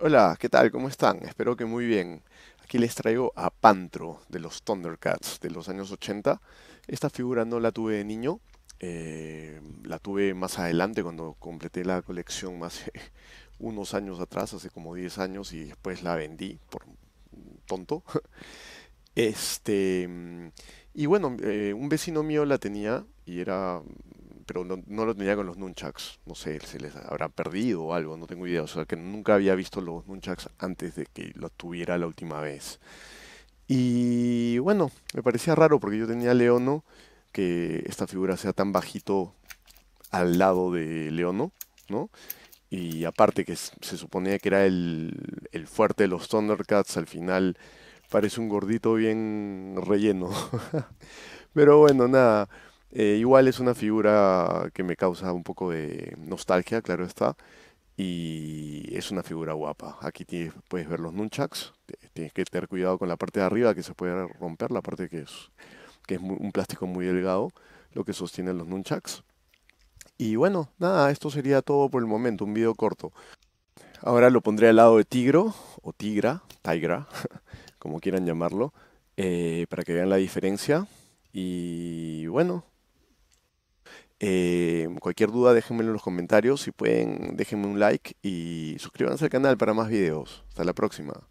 Hola, ¿qué tal? ¿Cómo están? Espero que muy bien. Aquí les traigo a Pantro de los Thundercats de los años 80. Esta figura no la tuve de niño, eh, la tuve más adelante cuando completé la colección más unos años atrás, hace como 10 años, y después la vendí por tonto. Este, y bueno, eh, un vecino mío la tenía y era pero no, lo tenía con los nunchucks. No sé, se les habrá perdido o algo, no tengo idea. O sea, que nunca había visto los nunchucks antes de que lo tuviera la última vez. Y bueno, me parecía raro porque yo tenía Leono, que esta figura sea tan bajito al lado de Leono, ¿no? Y aparte que se suponía que era el, el fuerte de los Thundercats, al final parece un gordito bien relleno. pero bueno, nada. Eh, igual es una figura que me causa un poco de nostalgia, claro está. Y es una figura guapa. Aquí puedes ver los nunchaks. Tienes que tener cuidado con la parte de arriba que se puede romper, la parte que es, es un plástico muy delgado, lo que sostienen los nunchucks. Y bueno, nada, esto sería todo por el momento, un video corto. Ahora lo pondré al lado de Tigro, o Tigra, Tigra, como quieran llamarlo, eh, para que vean la diferencia. Y bueno, eh, cualquier duda déjenmelo en los comentarios, si pueden déjenme un like y suscríbanse al canal para más videos. Hasta la próxima.